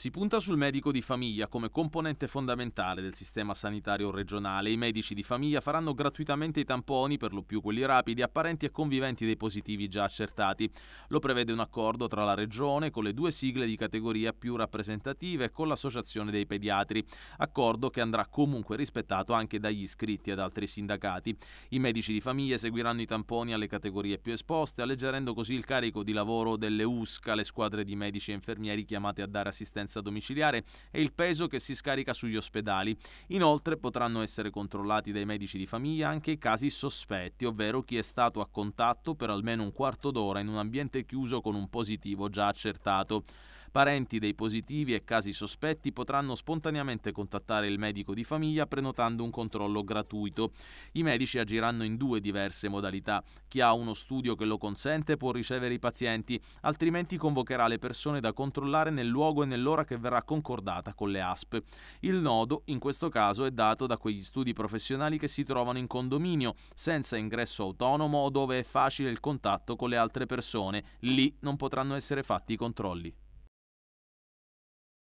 Si punta sul medico di famiglia come componente fondamentale del sistema sanitario regionale. I medici di famiglia faranno gratuitamente i tamponi, per lo più quelli rapidi, a parenti e conviventi dei positivi già accertati. Lo prevede un accordo tra la Regione con le due sigle di categoria più rappresentative e con l'Associazione dei Pediatri, accordo che andrà comunque rispettato anche dagli iscritti ad altri sindacati. I medici di famiglia seguiranno i tamponi alle categorie più esposte, alleggerendo così il carico di lavoro delle USCA, le squadre di medici e infermieri chiamate a dare assistenza assistenza domiciliare e il peso che si scarica sugli ospedali. Inoltre potranno essere controllati dai medici di famiglia anche i casi sospetti, ovvero chi è stato a contatto per almeno un quarto d'ora in un ambiente chiuso con un positivo già accertato. Parenti dei positivi e casi sospetti potranno spontaneamente contattare il medico di famiglia prenotando un controllo gratuito. I medici agiranno in due diverse modalità. Chi ha uno studio che lo consente può ricevere i pazienti, altrimenti convocherà le persone da controllare nel luogo e nell'ora che verrà concordata con le ASP. Il nodo, in questo caso, è dato da quegli studi professionali che si trovano in condominio, senza ingresso autonomo o dove è facile il contatto con le altre persone. Lì non potranno essere fatti i controlli.